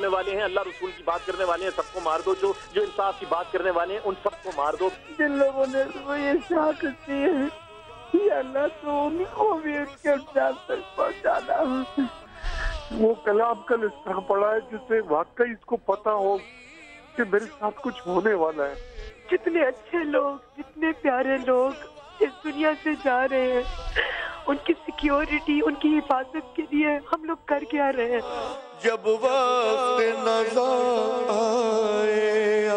करने वाले हैं अल्लाह रसूल की बात करने वाले हैं सबको मार दो जो जो इंसाफ की बात करने वाले हैं उन सबको मार दो जिन लोगों ने ये शाख दी है अल्लाह तो उनको भी उनके जान पहुँचाना वो कलाम कल इस तरह पड़ा है जिससे वाकई इसको पता हो कि मेरे साथ कुछ होने वाला है कितने अच्छे लोग कितने प्यारे लोग इस दुनिया से जा रहे हैं उनकी सिक्योरिटी उनकी हिफाजत के लिए हम लोग कर क्या रहे हैं जब वक्त नजर आए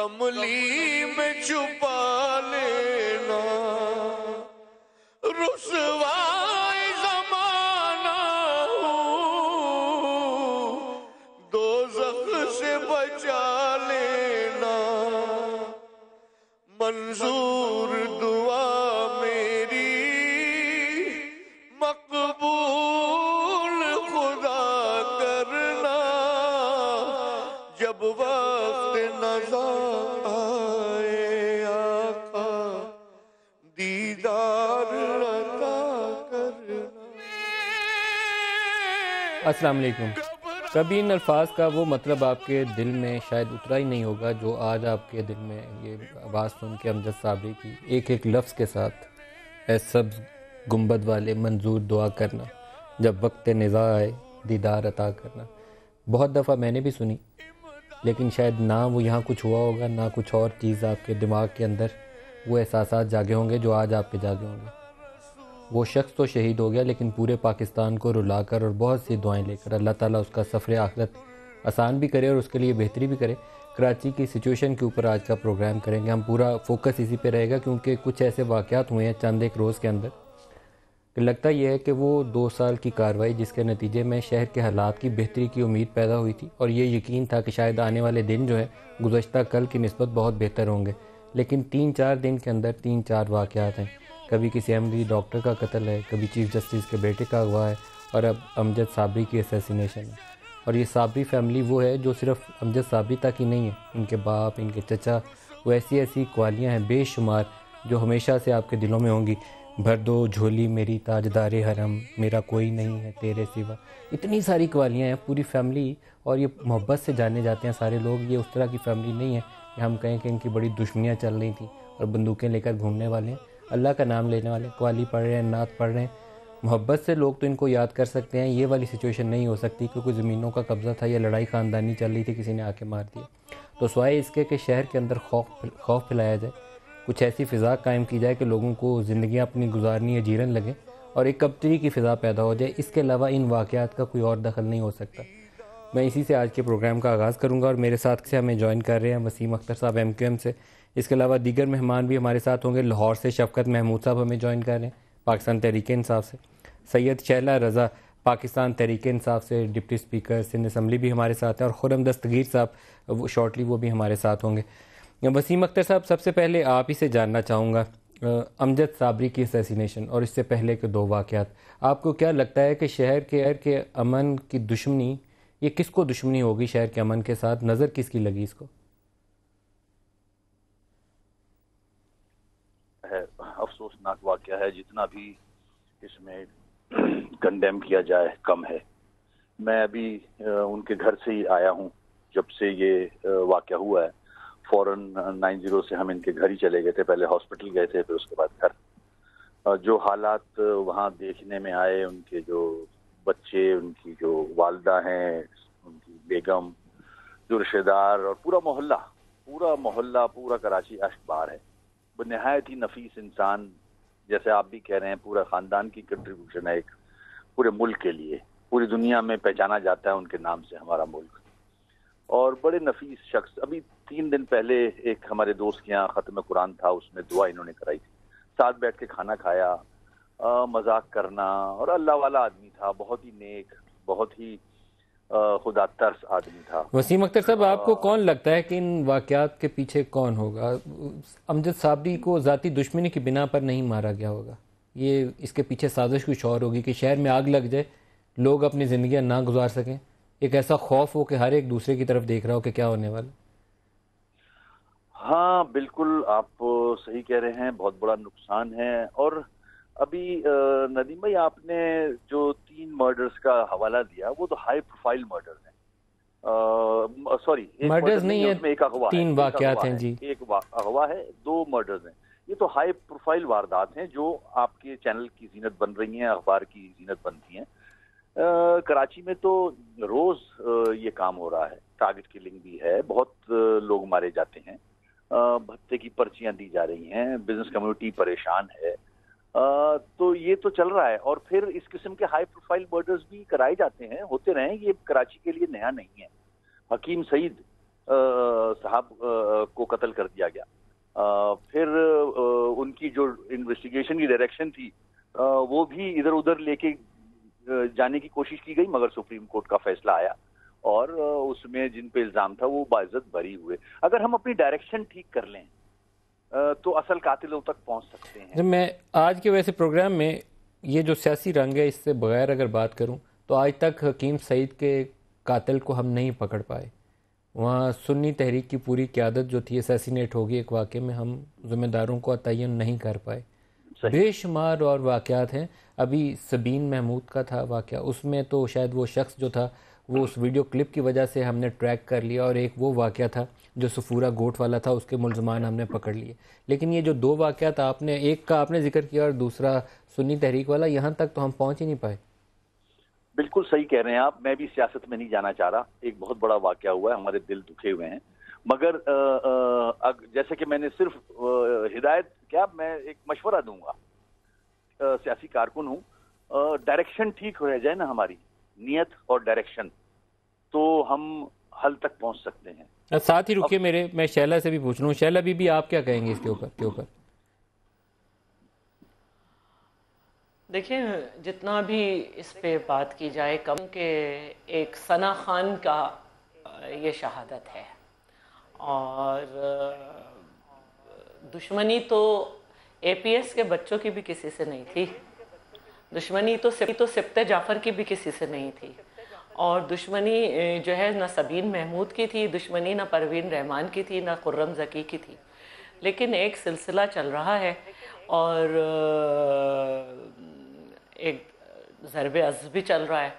कमली में छुपा लेना रुसवा अस्सलाम वालेकुम कभी इन अल्फाज का वो मतलब आपके दिल में शायद उतरा ही नहीं होगा जो आज आपके दिल में ये आवाज़ सुन के अमजद साबरी की एक एक लफ्ज़ के साथ ए सब्ज गुम्बद वाले मंजूर दुआ करना जब वक्त निज़ा आए दीदार अता करना बहुत दफ़ा मैंने भी सुनी लेकिन शायद ना वो यहाँ कुछ हुआ होगा ना कुछ और चीज़ आपके दिमाग के अंदर वो एहसास जागे होंगे जो आज आपके जागे होंगे वो शख्स तो शहीद हो गया लेकिन पूरे पाकिस्तान को रुलाकर और बहुत सी दुआएं लेकर अल्लाह ताला उसका सफ़र आखिरत आसान भी करे और उसके लिए बेहतरी भी करे कराची की सिचुएशन के ऊपर आज का प्रोग्राम करेंगे हम पूरा फोकस इसी पे रहेगा क्योंकि कुछ ऐसे वाक़ात हुए हैं चंद एक रोज़ के अंदर लगता यह है कि वो दो साल की कार्रवाई जिसके नतीजे में शहर के हालात की बेहतरी की उम्मीद पैदा हुई थी और ये यकीन था कि शायद आने वाले दिन जो है गुजशत कल की नस्बत बहुत बेहतर होंगे लेकिन तीन चार दिन के अंदर तीन चार वाक़ात हैं कभी किसी एम डॉक्टर का कत्ल है कभी चीफ जस्टिस के बेटे का हुआ है और अब अमजद साबरी की असैसिनेशन है और ये साबरी फैमिली वो है जो सिर्फ अमजद साबरी तक ही नहीं है इनके बाप इनके चचा वो ऐसी ऐसी क्वालियाँ हैं बेशुमार जो हमेशा से आपके दिलों में होंगी भर दो झोली मेरी ताजदार हरम मेरा कोई नहीं है तेरे सिवा इतनी सारी क्वालियाँ हैं पूरी फैमिली और ये मोहब्बत से जाने जाते हैं सारे लोग ये उस तरह की फैमिली नहीं है कि हम कहें कि इनकी बड़ी दुश्मनियाँ चल रही थी और बंदूकें लेकर घूमने वाले हैं अल्लाह का नाम लेने वाले कवाली पढ़ रहे हैं नात पढ़ रहे हैं मोहब्बत से लोग तो इनको याद कर सकते हैं ये वाली सिचुएशन नहीं हो सकती क्योंकि ज़मीनों का कब्ज़ा था या लड़ाई ख़ानदानी चल रही थी किसी ने आके मार दिया तो सवाए इसके कि शहर के अंदर खौफ खौफ फैलाया जाए कुछ ऐसी फ़िज़ा कायम की जाए कि लोगों को ज़िंदियाँ अपनी गुजारनी या जीरन लगे और एक कब्तरी की फ़िज़ा पैदा हो जाए इसके अलावा इन वाक़ात का कोई और दखल नहीं हो सकता मैं इसी से आज के प्रोग्राम का आगाज़ करूँगा और मेरे साथ से हमें ज्वाइन कर रहे हैं वसीम अख्तर साहब एम से इसके अलावा दीगर मेहमान भी हमारे साथ होंगे लाहौर से शफकत महमूद साहब हमें ज्वाइन कर रहे हैं पाकिस्तान तहरीक इंसाफ से सैयद शैला रज़ा पाकिस्तान तहरीक इंसाफ से डिप्टी स्पीकर सिंध असम्बली भी हमारे साथ हैं और खुरम दस्तगीर साहब शॉर्टली वो भी हमारे साथ होंगे वसीम अख्तर साहब सबसे पहले आप ही से जानना चाहूँगा अमजद साबरी की असैसिनेशन और इससे पहले के दो वाक़ात आपको क्या लगता है कि शहर के शहर के अमन की दुश्मनी ये किसको दुश्मनी होगी शहर के अमन के साथ नज़र किसकी लगी इसको दर्दनाक वाक्य है जितना भी इसमें कंडेम किया जाए कम है मैं अभी उनके घर से ही आया हूँ जब से ये वाक्य हुआ है फौरन नाइन जीरो से हम इनके घर ही चले गए थे पहले हॉस्पिटल गए थे फिर उसके बाद घर जो हालात वहाँ देखने में आए उनके जो बच्चे उनकी जो वालदा हैं उनकी बेगम जो रिश्तेदार और पूरा मोहल्ला पूरा मोहल्ला पूरा कराची अखबार है वो नहायत ही नफीस इंसान जैसे आप भी कह रहे हैं पूरा खानदान की कंट्रीब्यूशन है एक पूरे मुल्क के लिए पूरी दुनिया में पहचाना जाता है उनके नाम से हमारा मुल्क और बड़े नफीस शख्स अभी तीन दिन पहले एक हमारे दोस्त के यहाँ ख़त्म कुरान था उसमें दुआ इन्होंने कराई थी साथ बैठ के खाना खाया मजाक करना और अल्लाह वाला आदमी था बहुत ही नेक बहुत ही खुदा तर्स आदमी था वसीम अख्तर साहब आपको कौन लगता है कि इन वाकत के पीछे कौन होगा अमजद साबरी को ज़ाती दुश्मनी की बिना पर नहीं मारा गया होगा ये इसके पीछे साजिश कुछ और होगी कि शहर में आग लग जाए लोग अपनी जिंदगी ना गुजार सकें एक ऐसा खौफ हो कि हर एक दूसरे की तरफ देख रहा हो कि क्या होने वाला हाँ बिल्कुल आप सही कह रहे हैं बहुत बड़ा नुकसान है और अभी नदीम भाई आपने जो तीन मर्डर्स का हवाला दिया वो तो हाई प्रोफाइल मर्डर है सॉरी मर्डर्स नहीं है एक अगवा तीन वाकत हैं जी एक अगवा है दो मर्डर्स हैं ये तो हाई प्रोफाइल वारदात हैं जो आपके चैनल की जीनत बन रही हैं अखबार की जीनत बनती हैं कराची में तो रोज ये काम हो रहा है टारगेट किलिंग भी है बहुत लोग मारे जाते हैं भत्ते की पर्चियां दी जा रही हैं बिजनेस कम्युनिटी परेशान है तो ये तो चल रहा है और फिर इस किस्म के हाई प्रोफाइल मर्डर्स भी कराए जाते हैं होते रहे ये कराची के लिए नया नहीं है हकीम सईद साहब को कत्ल कर दिया गया आ, फिर आ, उनकी जो इन्वेस्टिगेशन की डायरेक्शन थी आ, वो भी इधर उधर लेके जाने की कोशिश की गई मगर सुप्रीम कोर्ट का फैसला आया और उसमें जिन पे इल्जाम था वो बाइज्जत भरी हुए अगर हम अपनी डायरेक्शन ठीक कर लें तो असल कातिलों तक पहुंच सकते हैं मैं आज के वैसे प्रोग्राम में ये जो सियासी रंग है इससे बगैर अगर बात करूं तो आज तक हकीम सईद के कातिल को हम नहीं पकड़ पाए वहाँ सुन्नी तहरीक की पूरी क्यादत जो थी असैसिनेट होगी एक वाक़े में हम जिम्मेदारों को तयन नहीं कर पाए बेशुमार और वाक़ हैं अभी सबीन महमूद का था वाक़ उसमें तो शायद वो शख्स जो था वो उस वीडियो क्लिप की वजह से हमने ट्रैक कर लिया और एक वो वाक़ था जो सफूरा गोट वाला था उसके मुलजमान हमने पकड़ लिए लेकिन ये जो दो था आपने एक का आपने जिक्र किया और दूसरा सुन्नी तहरीक वाला यहाँ तक तो हम पहुँच ही नहीं पाए बिल्कुल सही कह रहे हैं आप मैं भी सियासत में नहीं जाना चाह रहा एक बहुत बड़ा वाक़ हुआ है हमारे दिल दुखे हुए हैं मगर आ, आ, जैसे कि मैंने सिर्फ आ, हिदायत क्या मैं एक मशवरा दूंगा सियासी कारकुन हूँ डायरेक्शन ठीक हो जाए ना हमारी नियत और डायरेक्शन तो हम हल तक पहुंच सकते हैं अच्छा, साथ ही रुकिए मेरे मैं शैला से भी पूछ रहा हूँ भी, भी आप क्या कहेंगे इसके ऊपर के ऊपर देखिए जितना भी इस पे बात की जाए कम के एक सना खान का ये शहादत है और दुश्मनी तो एपीएस के बच्चों की भी किसी से नहीं थी दुश्मनी तो सिप, तो सिपते जाफ़र की भी किसी से नहीं थी और दुश्मनी जो है ना सबीन महमूद की थी दुश्मनी ना परवीन रहमान की थी ना खुर्रम जकी की थी लेकिन एक सिलसिला चल रहा है और एक ज़रब अज़ भी चल रहा है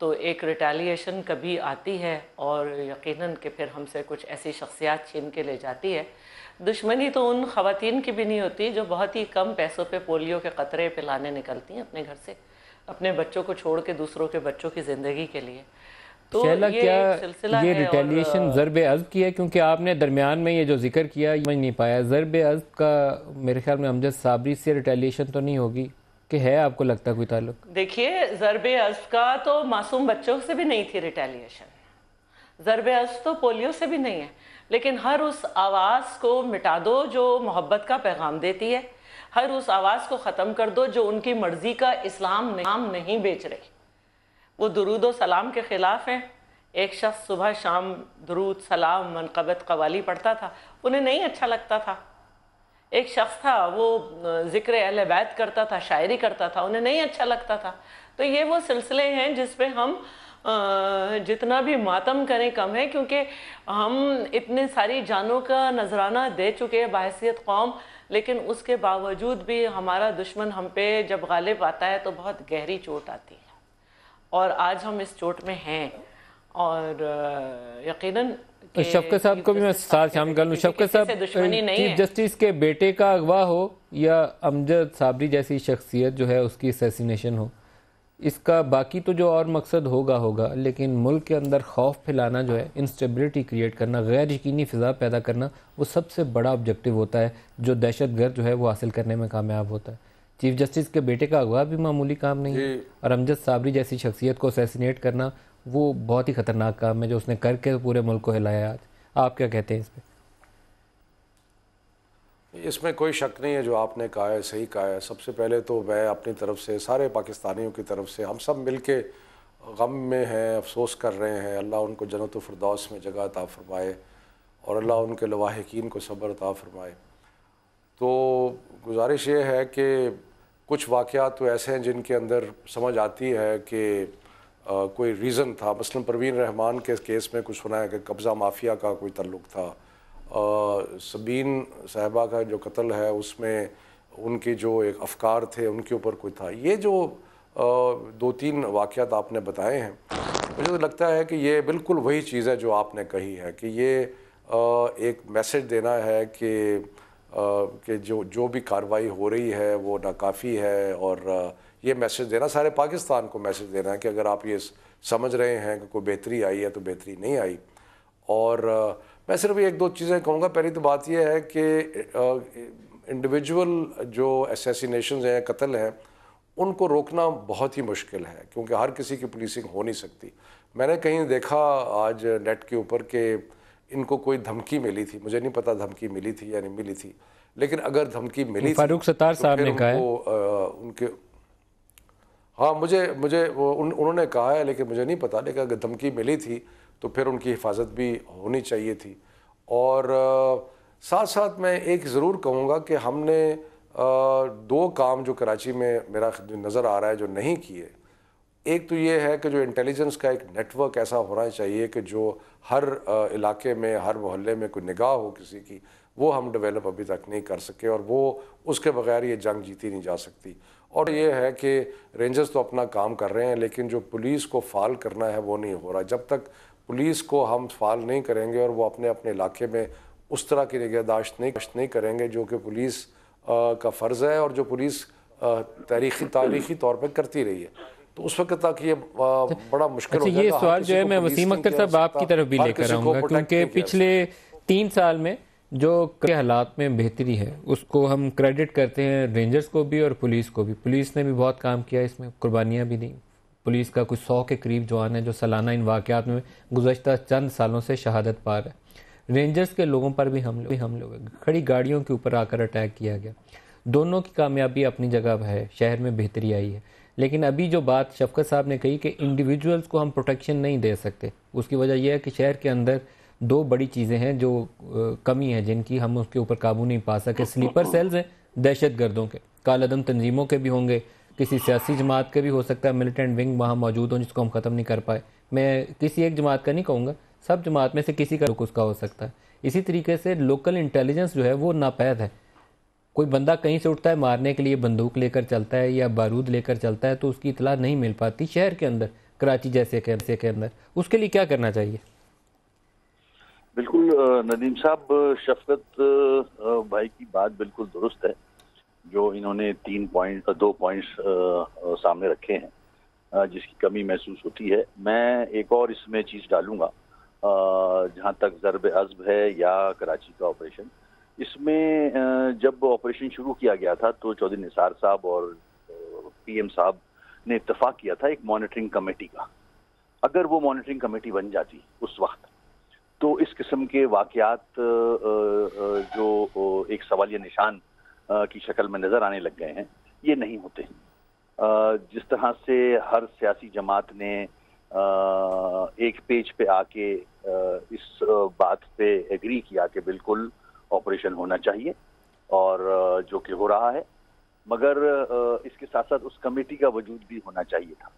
तो एक रिटेलिएशन कभी आती है और यकीनन कि फिर हमसे कुछ ऐसी शख्सियात छीन के ले जाती है दुश्मनी तो उन ख़वान की भी नहीं होती जो बहुत ही कम पैसों पे पोलियो के ख़तरे पिलाने निकलती हैं अपने घर से अपने बच्चों को छोड़ के दूसरों के बच्चों की ज़िंदगी के लिए तो ये क्या ये रिटेलिएशन ज़रब अज़ की है क्योंकि आपने दरमियान में ये जो जिक्र किया समझ नहीं पाया ज़रब अज़ का मेरे ख्याल में अमजद साबरी से रिटेलिएशन तो नहीं होगी कि है आपको लगता कोई ताल्लुक देखिए ज़रब अज़ का तो मासूम बच्चों से भी नहीं थी रिटेलिएशन ज़रब अज़ तो पोलियो से भी नहीं है लेकिन हर उस आवाज़ को मिटा दो जो मोहब्बत का पैगाम देती है हर उस आवाज़ को ख़त्म कर दो जो उनकी मर्ज़ी का इस्लाम नाम नहीं बेच रही वो दरूद सलाम के ख़िलाफ़ हैं एक शख्स सुबह शाम दरूद सलाम मनकबत कवाली पढ़ता था उन्हें नहीं अच्छा लगता था एक शख्स था वो ज़िक्र अहल बैत करता था शायरी करता था उन्हें नहीं अच्छा लगता था तो ये वो सिलसिले हैं जिसपे हम जितना भी मातम करें कम है क्योंकि हम इतने सारी जानों का नजराना दे चुके हैं बाहसीत कौम लेकिन उसके बावजूद भी हमारा दुश्मन हम पे जब गालिब आता है तो बहुत गहरी चोट आती है और आज हम इस चोट में हैं और यकीनन शफकत साहब को भी मैं साथ शामिल कर लूँ शफकत साहब चीफ जस्टिस के बेटे का अगवा हो या अमजद साबरी जैसी शख्सियत जो है उसकी असैसिनेशन हो इसका बाकी तो जो और मकसद होगा होगा लेकिन मुल्क के अंदर खौफ फैलाना जो है इंस्टेबिलिटी क्रिएट करना गैर यकीनी फ़िज़ा पैदा करना वो सबसे बड़ा ऑब्जेक्टिव होता है जो दहशत गर्द जो है वो हासिल करने में कामयाब होता है चीफ जस्टिस के बेटे का अगवा भी मामूली काम नहीं है और अमजद साबरी जैसी शख्सियत को असैसिनेट करना वो बहुत ही ख़तरनाक काम है जो उसने करके पूरे मुल्क को हिलाया आज आप क्या कहते हैं इस पर इसमें कोई शक नहीं है जो आपने कहा है सही कहा है सबसे पहले तो मैं अपनी तरफ से सारे पाकिस्तानियों की तरफ से हम सब मिल के गम में हैं अफसोस कर रहे हैं अल्लाह उनको जन्नत फ़रदौस में जगह अता फ़रमाए और अल्लाह उनके लवाहकिन को सब्र अता फ़रमाए तो गुजारिश ये है कि कुछ वाक़ तो ऐसे हैं जिनके अंदर समझ आती है कि कोई रीज़न था मसलन परवीन रहमान के केस में कुछ सुना है कि कब्ज़ा माफिया का कोई तल्लुक था सबीन साहबा का जो कत्ल है उसमें उनके जो एक अफकार थे उनके ऊपर कोई था ये जो आ, दो तीन वाक़ात आपने बताए हैं मुझे तो लगता है कि ये बिल्कुल वही चीज़ है जो आपने कही है कि ये आ, एक मैसेज देना है कि आ, कि जो जो भी कार्रवाई हो रही है वो नाकाफ़ी है और ये मैसेज देना सारे पाकिस्तान को मैसेज देना है कि अगर आप ये समझ रहे हैं कि कोई बेहतरी आई है तो बेहतरी नहीं आई और मैं सिर्फ एक दो चीज़ें कहूँगा पहली तो बात यह है कि इंडिविजुअल जो एसेसिनेशन हैं कत्ल हैं उनको रोकना बहुत ही मुश्किल है क्योंकि हर किसी की पुलिसिंग हो नहीं सकती मैंने कहीं देखा आज नेट के ऊपर के इनको कोई धमकी मिली थी मुझे नहीं पता धमकी मिली थी या नहीं मिली थी लेकिन अगर धमकी मिली फारूक सत्तार तो साहब ने कहा उनके हाँ मुझे मुझे वो उन, उन्होंने कहा है लेकिन मुझे नहीं पता लेकिन अगर धमकी मिली थी तो फिर उनकी हिफाजत भी होनी चाहिए थी और आ, साथ साथ मैं एक ज़रूर कहूँगा कि हमने आ, दो काम जो कराची में मेरा नज़र आ रहा है जो नहीं किए एक तो ये है कि जो इंटेलिजेंस का एक नेटवर्क ऐसा होना चाहिए कि जो हर आ, इलाके में हर मोहल्ले में कोई निगाह हो किसी की वो हम डेवलप अभी तक नहीं कर सके और वो उसके बगैर ये जंग जीती नहीं जा सकती और ये है कि रेंजर्स तो अपना काम कर रहे हैं लेकिन जो पुलिस को फाल करना है वो नहीं हो रहा जब तक पुलिस को हम फाल नहीं करेंगे और वो अपने अपने इलाके में उस तरह की निगहदाश्त नहीं नहीं करेंगे जो कि पुलिस का फ़र्ज़ है और जो पुलिस तारीखी तारीखी तौर पर करती रही है तो उस वक्त तक ये बड़ा मुश्किल अच्छा, ये सवाल जो है मैं वसीम अख्तर साहब आपकी तरफ भी लेकर आऊँगा क्योंकि पिछले तीन साल में जो कई हालात में बेहतरी है उसको हम क्रेडिट करते हैं रेंजर्स को भी और पुलिस को भी पुलिस ने भी बहुत काम किया इसमें कुर्बानियाँ भी दी पुलिस का कुछ सौ के करीब जवान है जो सालाना इन वाक़ात में गुजशत चंद सालों से शहादत पा रहे रेंजर्स के लोगों पर भी हमले भी हमले हुए खड़ी गाड़ियों के ऊपर आकर अटैक किया गया दोनों की कामयाबी अपनी जगह पर है शहर में बेहतरी आई है लेकिन अभी जो बात शफकत साहब ने कही कि इंडिविजुअल्स को हम प्रोटेक्शन नहीं दे सकते उसकी वजह यह है कि शहर के अंदर दो बड़ी चीज़ें हैं जो कमी है जिनकी हम उसके ऊपर काबू नहीं पा सके स्लीपर सेल्स हैं दहशत गर्दों के कालदम तंजीमों के भी होंगे किसी सियासी जमात के भी हो सकता है मिलिटेंट विंग वहाँ मौजूद हों जिसको हम ख़त्म नहीं कर पाए मैं किसी एक जमात का नहीं कहूँगा सब जमात में से किसी का रुख उसका हो सकता है इसी तरीके से लोकल इंटेलिजेंस जो है वो नापैद है कोई बंदा कहीं से उठता है मारने के लिए बंदूक लेकर चलता है या बारूद लेकर चलता है तो उसकी इतला नहीं मिल पाती शहर के अंदर कराची जैसे के, के अंदर उसके लिए क्या करना चाहिए बिल्कुल नदीम साहब शफकत भाई की बात बिल्कुल दुरुस्त है जो इन्होंने तीन पॉइंट दो पॉइंट्स सामने रखे हैं जिसकी कमी महसूस होती है मैं एक और इसमें चीज़ डालूंगा जहां तक ज़रब अजब है या कराची का ऑपरेशन इसमें जब ऑपरेशन शुरू किया गया था तो चौधरी निसार साहब और पीएम साहब ने इतफाक़ किया था एक मॉनिटरिंग कमेटी का अगर वो मॉनिटरिंग कमेटी बन जाती उस वक्त तो इस किस्म के वाकयात जो एक सवालिया निशान की शक्ल में नजर आने लग गए हैं ये नहीं होते जिस तरह से हर सियासी जमात ने एक पेज पे आके इस बात पे एग्री किया कि बिल्कुल ऑपरेशन होना चाहिए और जो कि हो रहा है मगर इसके साथ साथ उस कमेटी का वजूद भी होना चाहिए था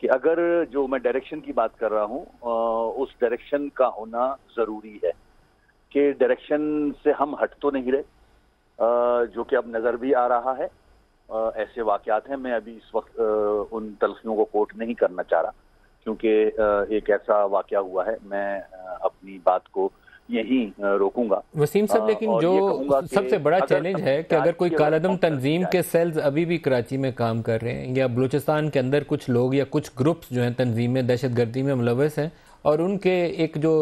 कि अगर जो मैं डायरेक्शन की बात कर रहा हूँ उस डायरेक्शन का होना ज़रूरी है कि डायरेक्शन से हम हट तो नहीं रहे जो कि अब नज़र भी आ रहा है ऐसे वाक़ात हैं मैं अभी इस वक्त उन तलखियों को कोट नहीं करना चाह रहा क्योंकि एक ऐसा वाक़ हुआ है मैं अपनी बात को यही रोकूंगा वसीम साहब लेकिन जो सबसे बड़ा चैलेंज है कि अगर कोई कालादम तंजीम के सेल्स अभी भी कराची में काम कर रहे हैं या बलूचिस्तान के अंदर कुछ लोग या कुछ ग्रुप्स जो हैं तंजीमें दहशत गर्दी में मुलवस हैं और उनके एक जो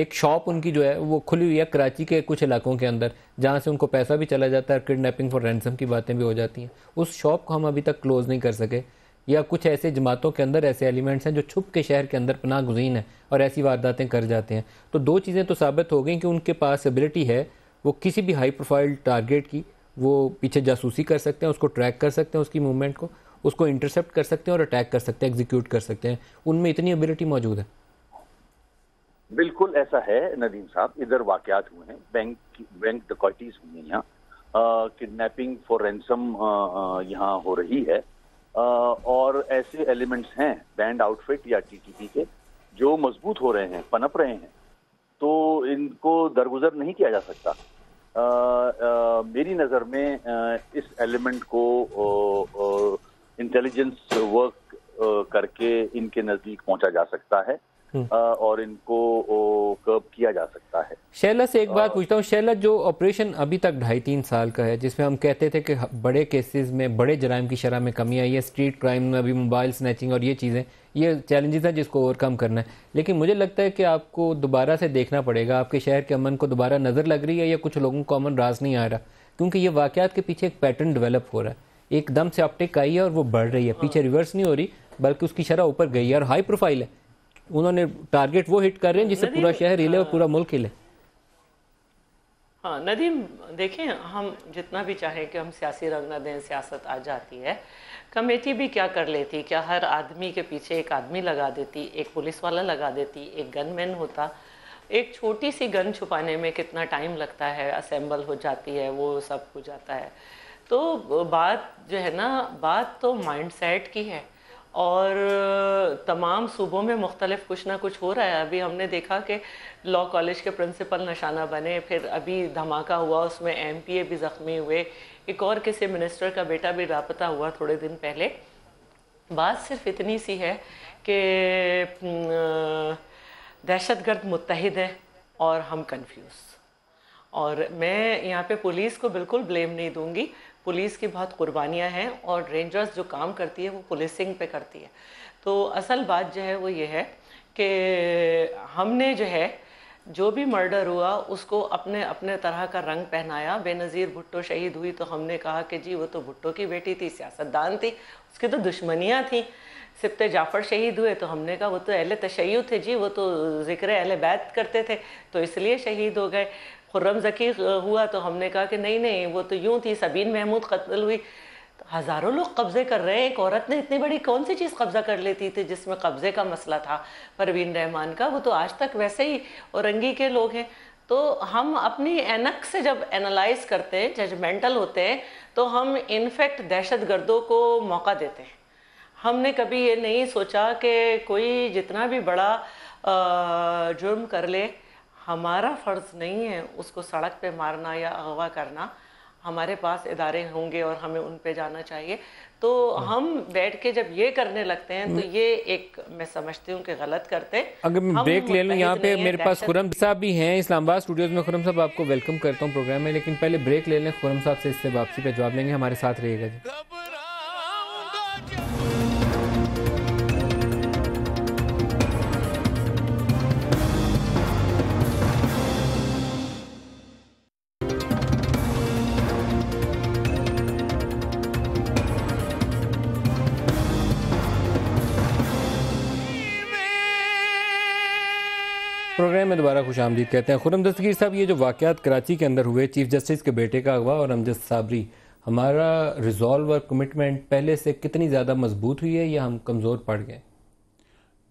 एक शॉप उनकी जो है वो खुली हुई है कराची के कुछ इलाकों के अंदर जहाँ से उनको पैसा भी चला जाता है किडनैपिंग फॉर रैंसम की बातें भी हो जाती हैं उस शॉप को हम अभी तक क्लोज़ नहीं कर सके या कुछ ऐसे जमातों के अंदर ऐसे एलिमेंट्स हैं जो छुप के शहर के अंदर पनाह गुजीन है और ऐसी वारदातें कर जाते हैं तो दो चीज़ें तो साबित हो गई कि उनके पास एबिलिटी है वो किसी भी हाई प्रोफाइल टारगेट की वो पीछे जासूसी कर सकते हैं उसको ट्रैक कर सकते हैं उसकी मूवमेंट को उसको इंटरसेप्ट कर सकते हैं और अटैक कर सकते हैं एग्जीक्यूट कर सकते हैं उनमें इतनी एबिलिटी मौजूद है बिल्कुल ऐसा है नदीम साहब इधर वाकयात हुए हैं बैंक बैंक डकॉटीज हुई हैं यहाँ किडनैपिंग फॉर रैंसम यहाँ हो रही है और ऐसे एलिमेंट्स हैं बैंड आउटफिट या टीटीपी के जो मजबूत हो रहे हैं पनप रहे हैं तो इनको दरगुजर नहीं किया जा सकता आ, आ, मेरी नज़र में आ, इस एलिमेंट को इंटेलिजेंस वर्क करके इनके नज़दीक पहुंचा जा सकता है हम्म। और इनको कर्ब किया जा सकता है शैलत से एक बात पूछता हूँ शैलत जो ऑपरेशन अभी तक ढाई तीन साल का है जिसमें हम कहते थे कि बड़े केसेस में बड़े जराइम की शराह में कमी आई है स्ट्रीट क्राइम में अभी मोबाइल स्नैचिंग और ये चीज़ें ये चैलेंजेस हैं जिसको ओवरकम करना है लेकिन मुझे लगता है कि आपको दोबारा से देखना पड़ेगा आपके शहर के अमन को दोबारा नज़र लग रही है या कुछ लोगों को अमन राज नहीं आ रहा क्योंकि ये वाक़ात के पीछे एक पैटर्न डेवलप हो रहा है एकदम से अपटेक आई है और वो बढ़ रही है पीछे रिवर्स नहीं हो रही बल्कि उसकी शरह ऊपर गई है और हाई प्रोफाइल है उन्होंने टारगेट वो हिट कर रहे हैं जिससे पूरा शहर हिले और हाँ। पूरा मुल्क हिले हाँ नदीम देखें हम जितना भी चाहें कि हम सियासी रंग न दें सियासत आ जाती है कमेटी भी क्या कर लेती क्या हर आदमी के पीछे एक आदमी लगा देती एक पुलिस वाला लगा देती एक गनमैन होता एक छोटी सी गन छुपाने में कितना टाइम लगता है असेंबल हो जाती है वो सब हो जाता है तो बात जो है ना बात तो माइंड सेट की है और तमाम सूबों में मुख्तलिफ कुछ ना कुछ हो रहा है अभी हमने देखा कि लॉ कॉलेज के प्रिंसिपल निशाना बने फिर अभी धमाका हुआ उसमें एम पी ए भी ज़ख्मी हुए एक और किसी मिनिस्टर का बेटा भी लापता हुआ थोड़े दिन पहले बात सिर्फ इतनी सी है कि दहशत गर्द मुतहद है और हम कन्फ्यूज़ और मैं यहाँ पे पुलिस को बिल्कुल ब्लेम नहीं दूंगी पुलिस की बहुत कुर्बानियाँ हैं और रेंजर्स जो काम करती है वो पुलिसिंग पे करती है तो असल बात जो है वो ये है कि हमने जो है जो भी मर्डर हुआ उसको अपने अपने तरह का रंग पहनाया बेनज़ीर भुट्टो शहीद हुई तो हमने कहा कि जी वो तो भुट्टो की बेटी थी सियासतदान थी उसकी तो दुश्मनियाँ थी सिप्त जाफ़र शहीद हुए तो हमने कहा वो तो अहले तशैय थे जी वो तो ज़िक्र अहले बैत करते थे तो इसलिए शहीद हो गए खुर्रम जकी हुआ तो हमने कहा कि नहीं नहीं वो तो यूं थी सबीन महमूद कत्ल हुई तो हज़ारों लोग कब्ज़े कर रहे हैं एक औरत ने इतनी बड़ी कौन सी चीज़ कब्ज़ा कर लेती थी जिसमें कब्ज़े का मसला था परवीन रहमान का वो तो आज तक वैसे ही औरंगी के लोग हैं तो हम अपनी एनक से जब एनालाइज करते हैं जजमेंटल होते हैं तो हम इनफेक्ट दहशत गर्दों को मौका देते हैं हमने कभी ये नहीं सोचा कि कोई जितना भी बड़ा जुर्म कर ले हमारा फ़र्ज़ नहीं है उसको सड़क पे मारना या अगवा करना हमारे पास इदारे होंगे और हमें उन पे जाना चाहिए तो हाँ। हम बैठ के जब ये करने लगते हैं तो ये एक मैं समझती हूँ कि गलत करते हैं अगर मैं ब्रेक ले लूँ यहाँ पे मेरे पास खुरम साहब भी हैं इस्लामाबाद स्टूडियोज में खुरम साहब आपको वेलकम करता हूँ प्रोग्राम में लेकिन पहले ब्रेक ले लें खुरम साहब से इससे वापसी पे जवाब लेंगे हमारे साथ रहिएगा जी में दोबारा खुश आमदीद कहते हैं खुरम दस्तगीर साहब ये जो वाक़ात कराची के अंदर हुए चीफ जस्टिस के बेटे का अगवा और अमजद साबरी हमारा रिजॉल्व और कमिटमेंट पहले से कितनी ज़्यादा मजबूत हुई है या हम कमज़ोर पड़ गए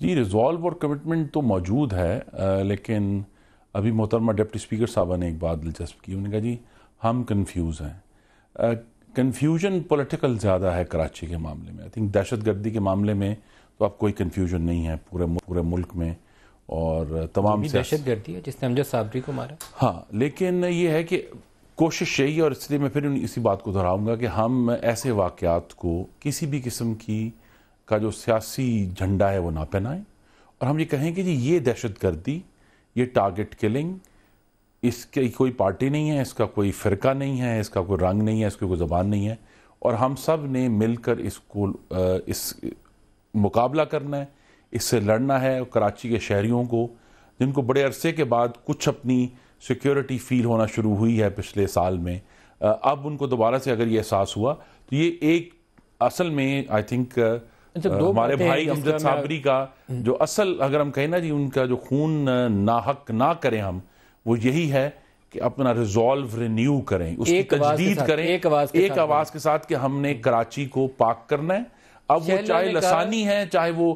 जी रिजॉल्व और कमिटमेंट तो मौजूद है आ, लेकिन अभी मोहतरमा डिप्टी स्पीकर साहबा ने एक बात दिलचस्प की उन्होंने कहा जी हम कन्फ्यूज़ हैं कन्फ्यूजन पोलिटिकल ज़्यादा है कराची के मामले में आई थिंक दहशत गर्दी के मामले में तो अब कोई कन्फ्यूजन नहीं है पूरे पूरे मुल्क में और तमाम दहशत गर्दी है जिसने अमजद साबरी को मारा हाँ लेकिन ये है कि कोशिश यही और इसलिए मैं फिर इसी बात को दोहराऊंगा कि हम ऐसे वाक़ात को किसी भी किस्म की का जो सियासी झंडा है वो ना पहनाएं और हम ये कहें कि जी ये दहशत गर्दी ये टारगेट किलिंग इसकी कोई पार्टी नहीं है इसका कोई फ़िरका नहीं है इसका कोई रंग नहीं है इसकी कोई ज़बान नहीं है और हम सब ने मिलकर इसको इस मुकाबला करना है इससे लड़ना है कराची के शहरीों को जिनको बड़े अरसे के बाद कुछ अपनी सिक्योरिटी फील होना शुरू हुई है पिछले साल में अब उनको दोबारा से अगर ये एहसास हुआ तो ये एक असल में आई थिंक अच्छा, हमारे भाई अमजद साबरी का हम्म। जो असल अगर हम कहें ना जी उनका जो खून ना हक ना करें हम वो यही है कि अपना रिजॉल्व रिन्यू करें उसकी तजदीद करें एक आवाज के, एक आवाज के साथ कि हमने कराची को पाक करना है अब वो चाहे लसानी है चाहे वो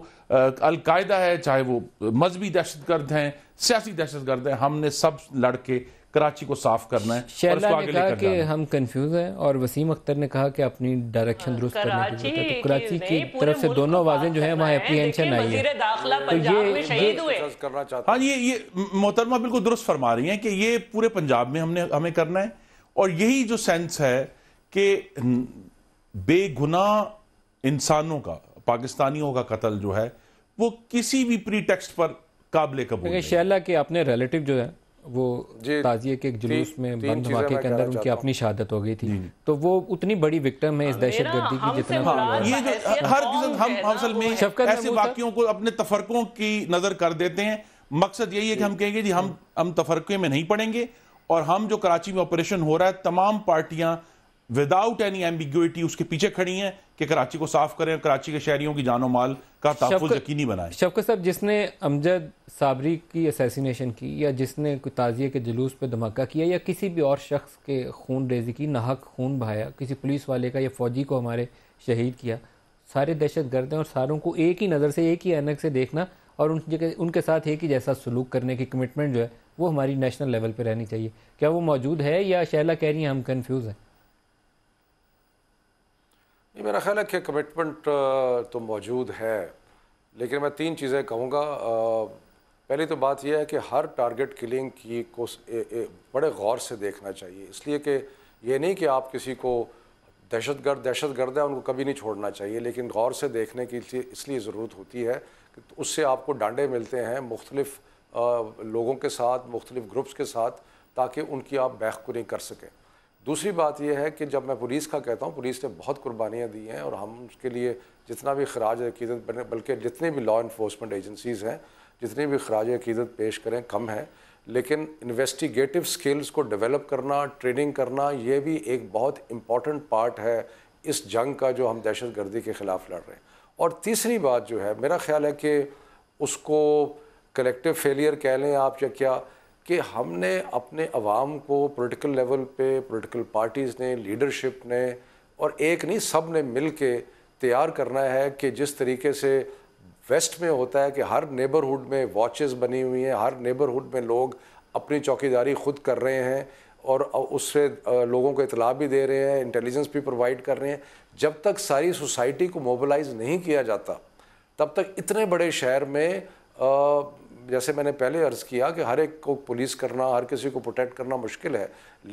अलकायदा है चाहे वो मजहबी दहशत गर्द हैं सियासी दहशत गर्द हैं हमने सब लड़के कराची को साफ करना है और ने कहा कि हम कंफ्यूज हैं और वसीम अख्तर ने कहा कि अपनी डायरेक्शन हाँ, दुरुस्त करने की जरूरत है तो कराची की तरफ से दोनों आवाजें जो है वहाँ एप्रीहेंशन आई है तो ये हाँ ये ये मोहतरमा बिल्कुल दुरुस्त फरमा रही हैं कि ये पूरे पंजाब में हमने हमें करना है और यही जो सेंस है कि बेगुनाह इंसानों का पाकिस्तानियों का कत्ल जो है वो किसी भी प्री टेक्स्ट पर काबिल कबूल शैला के अपने रिलेटिव जो है वो ताजिए के एक जुलूस में बम धमाके के अंदर उनकी अपनी शहादत हो गई थी तो वो उतनी बड़ी विक्टिम है इस दहशत गर्दी की जितना ये जो तो हर किस्म हम असल में ऐसे वाक्यों को अपने तफरकों की नज़र कर देते हैं मकसद यही है कि हम कहेंगे जी हम हम तफरके में नहीं पड़ेंगे और हम जो कराची में ऑपरेशन हो रहा है तमाम पार्टियां विदाउट एनी एम्बिग्यूटी उसके पीछे खड़ी हैं कि कराची को साफ करें कराची के शहरियों की जानो माल का तहफुज यकीनी बनाए शबक साहब जिसने अमजद साबरी की असैसिनेशन की या जिसने कोई ताजिए के जुलूस पर धमाका किया या किसी भी और शख्स के खून रेजी की नाहक खून बहाया किसी पुलिस वाले का या फौजी को हमारे शहीद किया सारे दहशत गर्द हैं और सारों को एक ही नज़र से एक ही अनक से देखना और उन उनके साथ एक ही जैसा सलूक करने की कमिटमेंट जो है वो हमारी नेशनल लेवल पर रहनी चाहिए क्या वो मौजूद है या शैला कह रही हैं हम कन्फ्यूज़ हैं नहीं मेरा ख्याल है कि कमिटमेंट तो मौजूद है लेकिन मैं तीन चीज़ें कहूँगा पहली तो बात यह है कि हर टारगेट किलिंग की को ए, ए, बड़े गौर से देखना चाहिए इसलिए कि ये नहीं कि आप किसी को दहशत गर्द दहशत गर्द है उनको कभी नहीं छोड़ना चाहिए लेकिन गौर से देखने की इसलिए इसलिए ज़रूरत होती है कि तो उससे आपको डांडे मिलते हैं मुख्तलिफ लोगों के साथ मुख्तलिफ ग्रुप्स के साथ ताकि उनकी आप बैखकुरी कर सकें दूसरी बात यह है कि जब मैं पुलिस का कहता हूँ पुलिस ने बहुत कुर्बानियाँ दी हैं और हम उसके लिए जितना भी खराज अकीदत बल्कि जितने भी लॉ इन्फोर्समेंट एजेंसीज़ हैं जितनी भी खराज अकीदत पेश करें कम है लेकिन इन्वेस्टिगेटिव स्किल्स को डेवलप करना ट्रेनिंग करना ये भी एक बहुत इम्पॉर्टेंट पार्ट है इस जंग का जो हम दहशत गर्दी के ख़िलाफ़ लड़ रहे हैं और तीसरी बात जो है मेरा ख्याल है कि उसको कलेक्टिव फेलियर कह लें आप या क्या कि हमने अपने अवाम को पॉलिटिकल लेवल पे पॉलिटिकल पार्टीज़ ने लीडरशिप ने और एक नहीं सब ने मिल के तैयार करना है कि जिस तरीके से वेस्ट में होता है कि हर नेबरहुड में वॉचेस बनी हुई हैं हर नेबरहुड में लोग अपनी चौकीदारी खुद कर रहे हैं और उससे लोगों को इतला भी दे रहे हैं इंटेलिजेंस भी प्रोवाइड कर रहे हैं जब तक सारी सोसाइटी को मोबिलाइज नहीं किया जाता तब तक इतने बड़े शहर में आ, जैसे मैंने पहले अर्ज़ किया कि हर एक को पुलिस करना हर किसी को प्रोटेक्ट करना मुश्किल है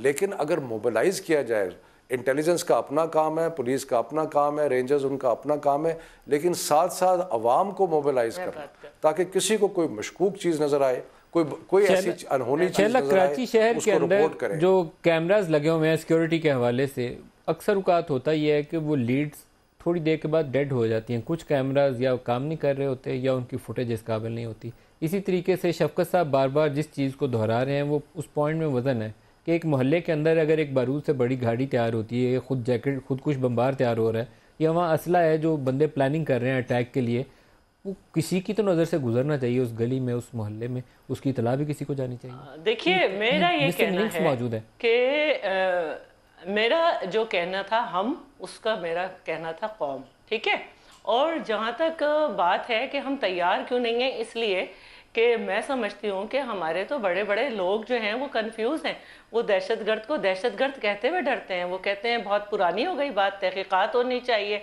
लेकिन अगर मोबिलाइज़ किया जाए इंटेलिजेंस का अपना काम है पुलिस का अपना काम है रेंजर्स उनका अपना काम है लेकिन साथ साथ आवाम को मोबिलाइज करना ताकि किसी को कोई मशकूक चीज़ नजर आए कोई कोई ऐसी अनहोनी चीज़ कराची शहर के अंदर जो कैमराज लगे हुए हैं सिक्योरिटी के हवाले से अक्सर उकात होता यह है कि वो लीड्स थोड़ी देर के बाद डेड हो जाती हैं कुछ कैमराज या काम नहीं कर रहे होते या उनकी फुटेज इस काबिल नहीं होती इसी तरीके से शफकत साहब बार बार जिस चीज़ को दोहरा रहे हैं वो उस पॉइंट में वज़न है कि एक मोहल्ले के अंदर अगर एक बारूद से बड़ी गाड़ी तैयार होती है खुद जैकेट खुद कुछ बम्बार तैयार हो रहा है या वहाँ असला है जो बंदे प्लानिंग कर रहे हैं अटैक के लिए वो किसी की तो नज़र से गुजरना चाहिए उस गली में उस मोहल्ले में उसकी इतला भी किसी को जानी चाहिए हाँ, देखिए मेरा ये कहना है मौजूद है कि मेरा जो कहना था हम उसका मेरा कहना था कौम ठीक है और जहाँ तक बात है कि हम तैयार क्यों नहीं है इसलिए कि मैं समझती हूँ कि हमारे तो बड़े बड़े लोग जो हैं वो कंफ्यूज हैं वो दहशत गर्द को दहशत गर्द कहते हुए डरते हैं वो कहते हैं बहुत पुरानी हो गई बात तहकीक़ात होनी चाहिए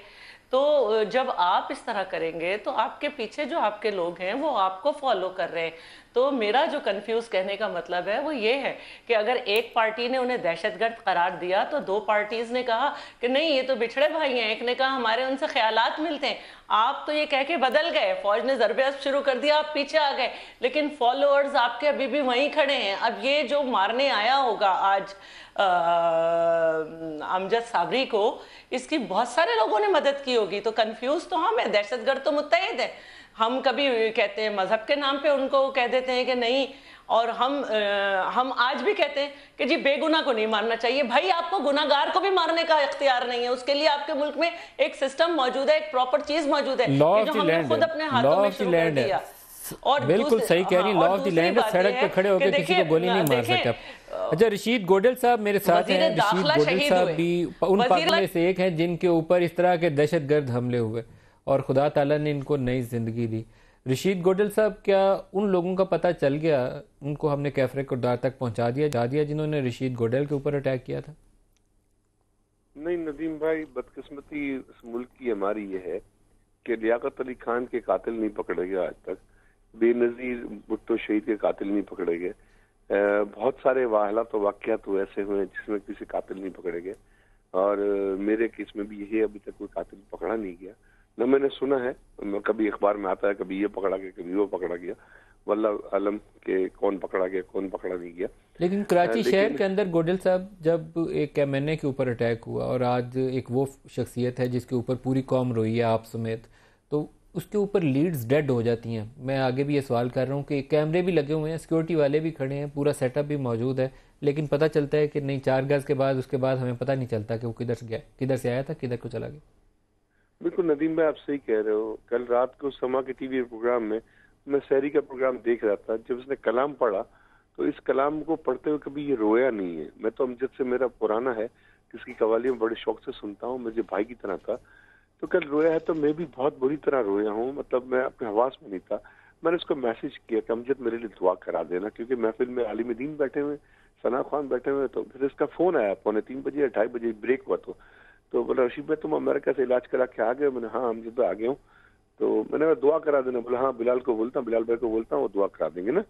तो जब आप इस तरह करेंगे तो आपके पीछे जो आपके लोग हैं वो आपको फॉलो कर रहे हैं तो मेरा जो कंफ्यूज कहने का मतलब है वो ये है कि अगर एक पार्टी ने उन्हें दहशतगर्द करार दिया तो दो पार्टीज ने कहा कि नहीं ये तो बिछड़े भाई हैं एक ने कहा हमारे उनसे ख्याल मिलते हैं आप तो ये कह के बदल गए फौज ने जरबे शुरू कर दिया आप पीछे आ गए लेकिन फॉलोअर्स आपके अभी भी वहीं खड़े हैं अब ये जो मारने आया होगा आज अमजद साबरी को इसकी बहुत सारे लोगों ने मदद की होगी तो कंफ्यूज तो हम है दहशतगर्द तो मुतहद है हम कभी कहते हैं मज़हब के नाम पे उनको कह देते हैं कि नहीं और हम आ, हम आज भी कहते हैं कि जी बेगुना को नहीं मारना चाहिए भाई आपको गुनागार को भी मारने का इख्तियार नहीं है उसके लिए आपके मुल्क में एक सिस्टम मौजूद है एक प्रॉपर चीज मौजूद है जो हमने खुद अपने हाथों में शुरू कर दिया और बिल्कुल सही कह रही लॉ ऑफ दी लैंड सड़क पे खड़े होकर किसी को गोली नहीं हाँ, मार सकते अच्छा रशीद गोडल साहब मेरे साथ हैं रशीद गोडल साहब भी उन पाकिस्तान से एक हैं जिनके ऊपर इस तरह के दहशत गर्द हमले हुए और खुदा ताला ने इनको नई ज़िंदगी दी रशीद गोडल साहब क्या उन लोगों का पता चल गया उनको हमने कैफरे कुरदार तक पहुंचा दिया जा दिया जिन्होंने रशीद गोडल के ऊपर अटैक किया था नहीं नदीम भाई बदकिस्मती इस मुल्क की हमारी ये है कि लियाकत अली खान के कातिल नहीं पकड़े गए आज तक बेनज़ीर भुट्टो शहीद के कातिल नहीं पकड़े गए बहुत सारे वाहला तो वाक़ात तो ऐसे हुए जिसमें किसी कातिल नहीं पकड़े गए और मेरे केस में भी यही अभी तक कोई कातिल पकड़ा नहीं गया न मैंने सुना है कभी अखबार में आता है कभी ये पकड़ा गया कभी वो पकड़ा गया वल्ला आलम के कौन पकड़ा गया कौन पकड़ा नहीं गया लेकिन कराची शहर के अंदर गोडल साहब जब एक एम एन ए के ऊपर अटैक हुआ और आज एक वो शख्सियत है जिसके ऊपर पूरी कौम रोई है आप समेत तो उसके ऊपर लीड्स डेड हो जाती हैं मैं आगे भी ये सवाल कर रहा हूँ कि कैमरे भी लगे हुए हैं सिक्योरिटी वाले भी खड़े हैं पूरा सेटअप भी मौजूद है लेकिन पता चलता है कि नहीं चार गज के बाद उसके बाद हमें पता नहीं चलता कि वो किधर से गया किधर से आया था किधर को चला गया बिल्कुल नदीम भाई आप सही कह रहे हो कल रात को समा के टीवी प्रोग्राम में मैं शहरी का प्रोग्राम देख रहा था जब उसने कलाम पढ़ा तो इस कलाम को पढ़ते हुए कभी ये रोया नहीं है मैं तो अमजद से मेरा पुराना है किसकी कवालियों में बड़े शौक से सुनता हूँ मुझे भाई की तरह था तो कल रोया है तो मैं भी बहुत बुरी तरह रोया हूँ मतलब मैं अपने हवास में नहीं था मैंने उसको मैसेज किया कि अमजद मेरे लिए दुआ करा देना क्योंकि महफिल में आलिम दीन बैठे हुए सना खान बैठे हुए तो फिर इसका फोन आया पौने तीन बजे या ढाई बजे ब्रेक हुआ तो तो बोला रशीद भाई तुम अमेरिका से इलाज करा के आ गए मैंने हाँ हमजद भाई आ गए हूँ तो मैंने कहा दुआ करा देना बोला हाँ बिलाल को बोलता हूँ बिलाल भाई को बोलता हूँ वो दुआ करा देंगे ना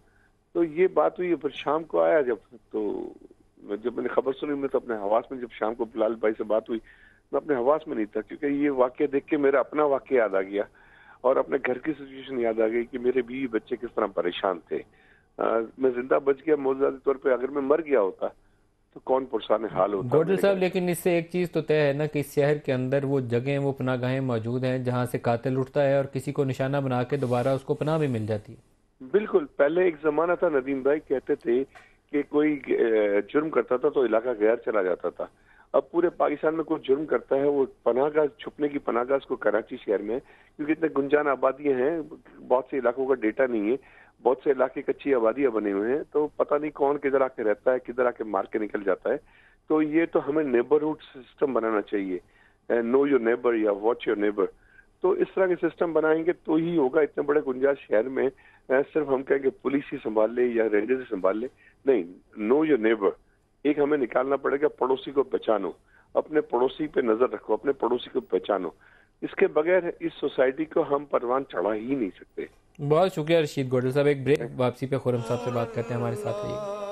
तो ये बात हुई फिर शाम को आया जब तो जब मैंने खबर सुनी मैं तो अपने हवास में जब शाम को बिलाल भाई से बात हुई मैं अपने हवास में नहीं था क्योंकि ये वाक्य देख के मेरा अपना वाक्य याद आ गया और अपने घर की सिचुएशन याद आ गई कि मेरे बीवी बच्चे किस तरह परेशान थे आ, मैं जिंदा बच गया मौजूदा तौर पर अगर मैं मर गया होता तो कौन परेशान हाल होता गोडल साहब लेकिन इससे एक चीज तो तय है ना कि शहर के अंदर वो जगह वो पनागाहें मौजूद हैं जहाँ से कातिल उठता है और किसी को निशाना बना के दोबारा उसको पनाह भी मिल जाती है बिल्कुल पहले एक जमाना था नदीम भाई कहते थे कि कोई जुर्म करता था तो इलाका गैर चला जाता था अब पूरे पाकिस्तान में कोई जुर्म करता है वो पनागा छुपने की पनाहगाह उसको कराची शहर में क्योंकि इतने गुंजान आबादियां हैं बहुत से इलाकों का डेटा नहीं है बहुत से इलाके कच्ची आबादियां बने हुए हैं तो पता नहीं कौन किधर आके रहता है किधर आके मार के निकल जाता है तो ये तो हमें नेबरहुड सिस्टम बनाना चाहिए नो योर नेबर या वॉच योर नेबर तो इस तरह के सिस्टम बनाएंगे तो ही होगा इतने बड़े गुंजाइश शहर में सिर्फ हम कहेंगे पुलिस ही संभाल ले या रेंजर ही संभाल ले नहीं नो योर नेबर एक हमें निकालना पड़ेगा पड़ोसी को पहचानो अपने पड़ोसी पे नजर रखो अपने पड़ोसी को पहचानो इसके बगैर इस सोसाइटी को हम परवान चढ़ा ही नहीं सकते बहुत शुक्रिया रशीद गोडल साहब एक ब्रेक वापसी पे खुरम साहब से बात करते हैं हमारे साथ ही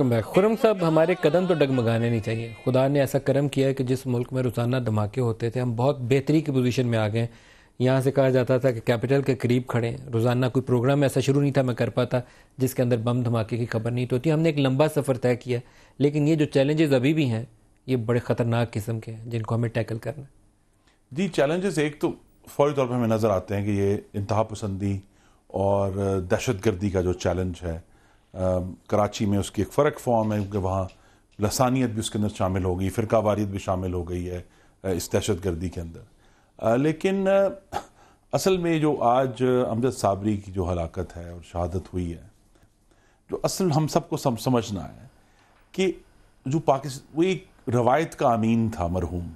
वालेकुम बैक खुरम साहब हमारे कदम तो डगमगाने नहीं चाहिए खुदा ने ऐसा करम किया है कि जिस मुल्क में रोज़ाना धमाके होते थे हम बहुत बेहतरी की पोजीशन में आ गए यहाँ से कहा जाता था कि कैपिटल के करीब खड़े रोज़ाना कोई प्रोग्राम ऐसा शुरू नहीं था मैं कर पाता जिसके अंदर बम धमाके की खबर नहीं तो होती हमने एक लंबा सफ़र तय किया लेकिन ये जो चैलेंजेस अभी भी हैं ये बड़े ख़तरनाक किस्म के हैं जिनको हमें टैकल करना जी चैलेंजेस एक तो फौरी तौर पर हमें नज़र आते हैं कि ये इंतहा पसंदी और दहशत गर्दी का जो चैलेंज है कराची में उसकी एक फ़र्क फॉर्म है क्योंकि वहाँ लसानियत भी उसके अंदर शामिल हो गई फ़िरका वारियत भी शामिल हो गई है इस दहशत गर्दी के अंदर लेकिन असल में जो आज अमजद साबरी की जो हलाकत है और शहादत हुई है जो असल हम सबको सम, समझना है कि जो पाकिस्तान वो एक रवायत का अमीन था मरहूम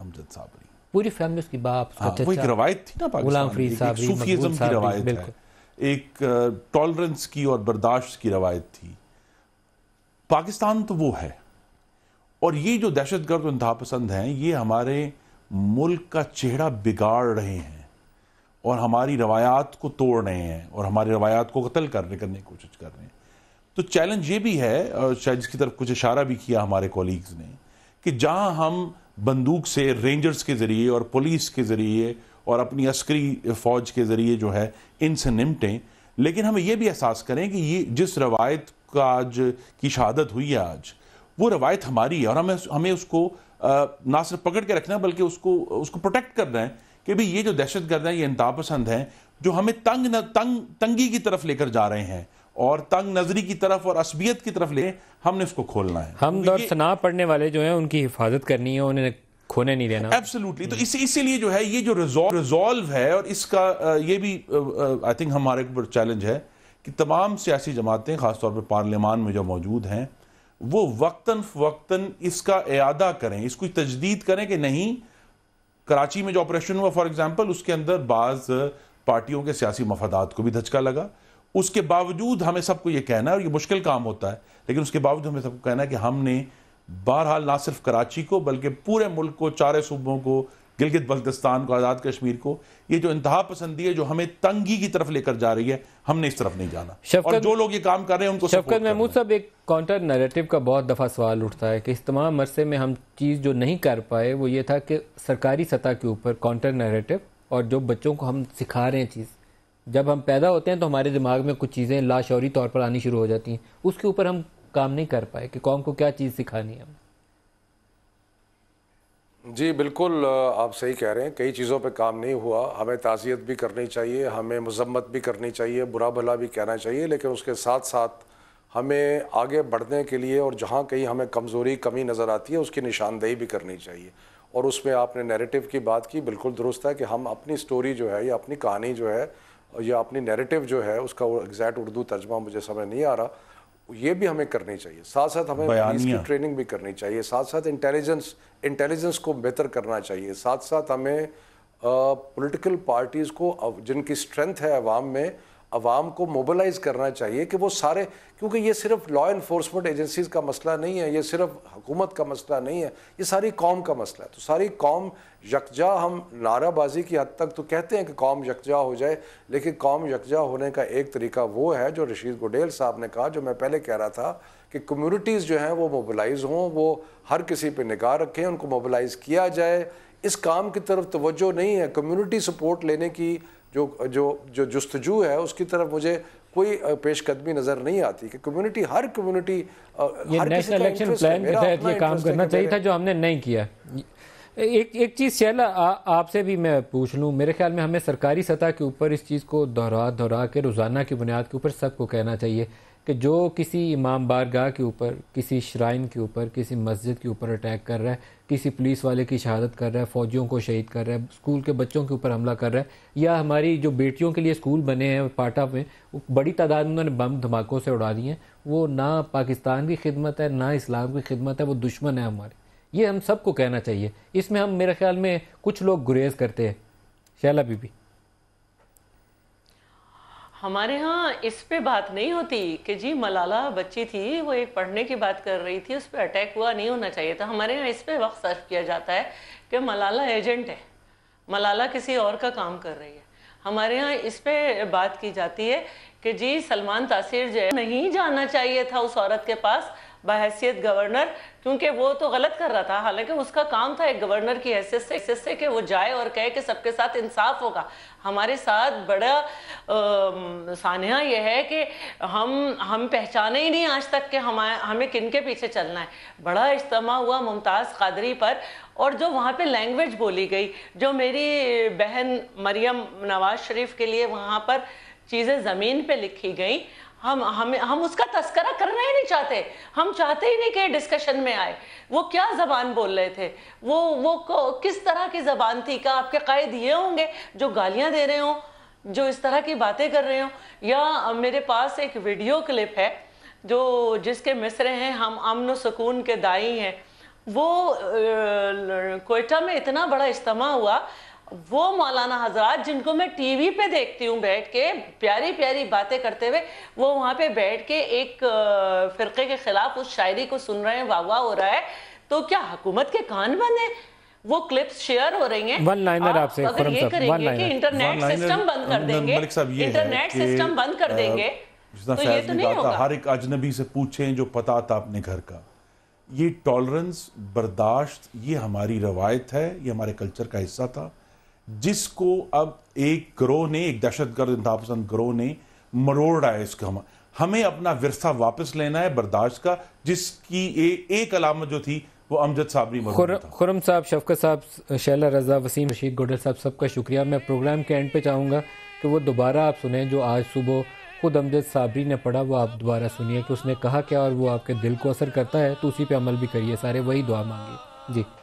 अमजद साबरी पूरी फैमिली उसकी बाप हाँ, वो एक रवायत थी ना गुलाम की रवायत है एक टॉलरेंस की और बर्दाश्त की रवायत थी पाकिस्तान तो वो है और ये जो दहशतगर्द इंतहा पसंद हैं ये हमारे मुल्क का चेहरा बिगाड़ रहे हैं और हमारी रवायात को तोड़ रहे हैं और हमारी रवायात को कत्ल करने करने की कोशिश कर रहे हैं तो चैलेंज ये भी है और शायद इसकी तरफ कुछ इशारा भी किया हमारे कॉलीग्स ने कि जहां हम बंदूक से रेंजर्स के ज़रिए और पुलिस के ज़रिए और अपनी अस्करी फ़ौज के ज़रिए जो है इनसे निपटें लेकिन हमें यह भी एहसास करें कि ये जिस रवायत का आज की शहादत हुई है आज वो रवायत हमारी है और हमें हमें उसको ना सिर्फ पकड़ के रखना है बल्कि उसको उसको प्रोटेक्ट करना है कि भाई ये जो दहशत गर्द हैं ये पसंद हैं जो हमें तंग न तंग तंगी की तरफ लेकर जा रहे हैं और तंग नजरी की तरफ और असबियत की तरफ ले हमने उसको खोलना है हम तो दर्शना पढ़ने वाले जो हैं उनकी हिफाजत करनी है उन्हें खोने नहीं देना एब्सोल्युटली तो इसी इसीलिए जो है ये जो रिजॉल्व रिजॉल्व है और इसका ये भी आई थिंक हमारे ऊपर चैलेंज है कि तमाम सियासी जमातें खासतौर पर पार्लियामान में जो मौजूद हैं वो वक्ता फ़वक्ता इसका अदा करें इसको तजदीद करें कि नहीं कराची में जो ऑपरेशन हुआ फॉर एग्जाम्पल उसके अंदर बाज़ पार्टियों के सियासी मफादात को भी धचका लगा उसके बावजूद हमें सबको ये कहना है और ये मुश्किल काम होता है लेकिन उसके बावजूद हमें सबको कहना है कि हमने बहरहाल ना सिर्फ कराची को बल्कि पूरे मुल्क को चारे सूबों को गिलगित बल्तिस्तान को आज़ाद कश्मीर को ये जो इंतहा पसंदी है जो हमें तंगी की तरफ लेकर जा रही है हमने इस तरफ नहीं जाना और जो लोग ये काम कर रहे हैं उनको शफकत महमूद साहब एक काउंटर नरेटिव का बहुत दफ़ा सवाल उठता है कि इस तमाम अरसे में हम चीज़ जो नहीं कर पाए वो ये था कि सरकारी सतह के ऊपर काउंटर नरेटिव और जो बच्चों को हम सिखा रहे हैं चीज़ जब हम पैदा होते हैं तो हमारे दिमाग में कुछ चीज़ें लाशौरी तौर पर आनी शुरू हो जाती हैं उसके ऊपर हम काम नहीं कर पाए कि कौम को क्या चीज़ सिखानी है जी बिल्कुल आप सही कह रहे हैं कई चीज़ों पे काम नहीं हुआ हमें ताज़ियत भी करनी चाहिए हमें मजम्मत भी करनी चाहिए बुरा भला भी कहना चाहिए लेकिन उसके साथ साथ हमें आगे बढ़ने के लिए और जहाँ कहीं हमें कमज़ोरी कमी नज़र आती है उसकी निशानदेही भी करनी चाहिए और उसमें आपने नैरेटिव की बात की बिल्कुल दुरुस्त है कि हम अपनी स्टोरी जो है या अपनी कहानी जो है या अपनी नैरेटिव जो है उसका एग्जैक्ट उर्दू तर्जमा मुझे समझ नहीं आ रहा ये भी हमें करनी चाहिए साथ साथ हमें पुलिस की ट्रेनिंग भी करनी चाहिए साथ साथ इंटेलिजेंस इंटेलिजेंस को बेहतर करना चाहिए साथ साथ हमें पॉलिटिकल पार्टीज़ को जिनकी स्ट्रेंथ है अवाम में आवाम को मोबलाइज करना चाहिए कि वो सारे क्योंकि ये सिर्फ लॉ इन्फोर्समेंट एजेंसीज का मसला नहीं है ये सिर्फ हुकूमत का मसला नहीं है ये सारी कौम का मसला है तो सारी कौम यकजा हम नाराबाजी की हद तक तो कहते हैं कि कौम यकजा हो जाए लेकिन कौम यकजा होने का एक तरीका वो है जो रशीद गुडेल साहब ने कहा जो मैं पहले कह रहा था कि कम्यूनिटीज़ जो हैं वो मोबलाइज हों वो हर किसी पर निगाह रखें उनको मोबलाइज किया जाए इस काम की तरफ तवज्जो नहीं है कम्यूनिटी सपोर्ट लेने की जो जो जो जस्तजू है उसकी तरफ मुझे कोई पेशकदमी नजर नहीं आती कि कम्युनिटी हर कम्युनिटी ये नेशनल इलेक्शन प्लान के तहत ये काम करना चाहिए था जो हमने नहीं किया एक एक चीज़ शैला आपसे भी मैं पूछ लूँ मेरे ख्याल में हमें सरकारी सतह के ऊपर इस चीज़ को दोहरा दोहरा के रोज़ाना की बुनियाद के ऊपर सबको कहना चाहिए कि जो किसी इमाम बारगाह के ऊपर किसी श्राइन के ऊपर किसी मस्जिद के ऊपर अटैक कर रहा है किसी पुलिस वाले की शहादत कर रहा है फ़ौजियों को शहीद कर रहा है स्कूल के बच्चों के ऊपर हमला कर रहा है या हमारी जो बेटियों के लिए स्कूल बने हैं पाटा में बड़ी तादाद में उन्होंने बम धमाकों से उड़ा दिए हैं वो ना पाकिस्तान की खिदमत है ना इस्लाम की खिदमत है वो दुश्मन है हमारे ये हम सबको कहना चाहिए इसमें हम मेरे ख्याल में कुछ लोग गुरेज करते हैं शैला बीबी हमारे यहाँ इस पे बात नहीं होती कि जी मलाला बच्ची थी वो एक पढ़ने की बात कर रही थी उस पर अटैक हुआ नहीं होना चाहिए था हमारे यहाँ इस पे वक्त सर्व किया जाता है कि मलाला एजेंट है मलाला किसी और का काम कर रही है हमारे यहाँ इस पे बात की जाती है कि जी सलमान तासीर जो है नहीं जाना चाहिए था उस औरत के पास बहसीत गवर्नर क्योंकि वो तो गलत कर रहा था हालांकि उसका काम था एक गवर्नर की हैसियत से हैसियत से कि वो जाए और कहे कि सबके साथ इंसाफ होगा हमारे साथ बड़ा सानिया यह है कि हम हम पहचाने ही नहीं आज तक कि हम हमें किन के पीछे चलना है बड़ा इज्तम हुआ मुमताज़ कादरी पर और जो वहाँ पे लैंग्वेज बोली गई जो मेरी बहन मरियम नवाज शरीफ के लिए वहाँ पर चीज़ें ज़मीन पे लिखी गई हम हमें हम उसका तस्करा करना ही नहीं चाहते हम चाहते ही नहीं कि डिस्कशन में आए वो क्या ज़बान बोल रहे थे वो वो किस तरह की ज़बान थी क्या आपके कायद ये होंगे जो गालियाँ दे रहे हों जो इस तरह की बातें कर रहे हों या मेरे पास एक वीडियो क्लिप है जो जिसके मिसरे हैं हम अमन सुकून के दाई हैं वो कोयटा में इतना बड़ा इज्तम हुआ वो मौलाना हजरात जिनको मैं टीवी पे देखती हूँ बैठ के प्यारी प्यारी बातें करते हुए वो वहाँ पे बैठ के एक फिरके के खिलाफ उस शायरी को सुन रहे हैं वाह वाह हो रहा है तो क्या हुकूमत के कान बंद है वो क्लिप्स शेयर हो रही हैं वन लाइनर आपसे अगर ये करेंगे कि इंटरनेट सिस्टम बंद कर देंगे इंटरनेट सिस्टम बंद कर देंगे तो ये तो नहीं होगा हर एक अजनबी से पूछें जो पता था अपने घर का ये टॉलरेंस बर्दाश्त ये हमारी रवायत है ये हमारे कल्चर का हिस्सा था जिसको अब एक ग्रोह ने एक दहशतगर्द पसंद ग्रोह ने मरोड़ है इसको हम हमें अपना विरसा वापस लेना है बर्दाश्त का जिसकी ए, एक अलामत जो थी वो अमजद साहब ने खुरम साहब शफकत साहब शैला रजा वसीम रशीद गोडर साहब सबका शुक्रिया मैं प्रोग्राम के एंड पे चाहूँगा कि वो दोबारा आप सुने जो आज सुबह खुद अमजद साबरी ने पढ़ा वो आप दोबारा सुनिए कि उसने कहा क्या और वो आपके दिल को असर करता है तो उसी पे अमल भी करिए सारे वही दुआ मांगिए जी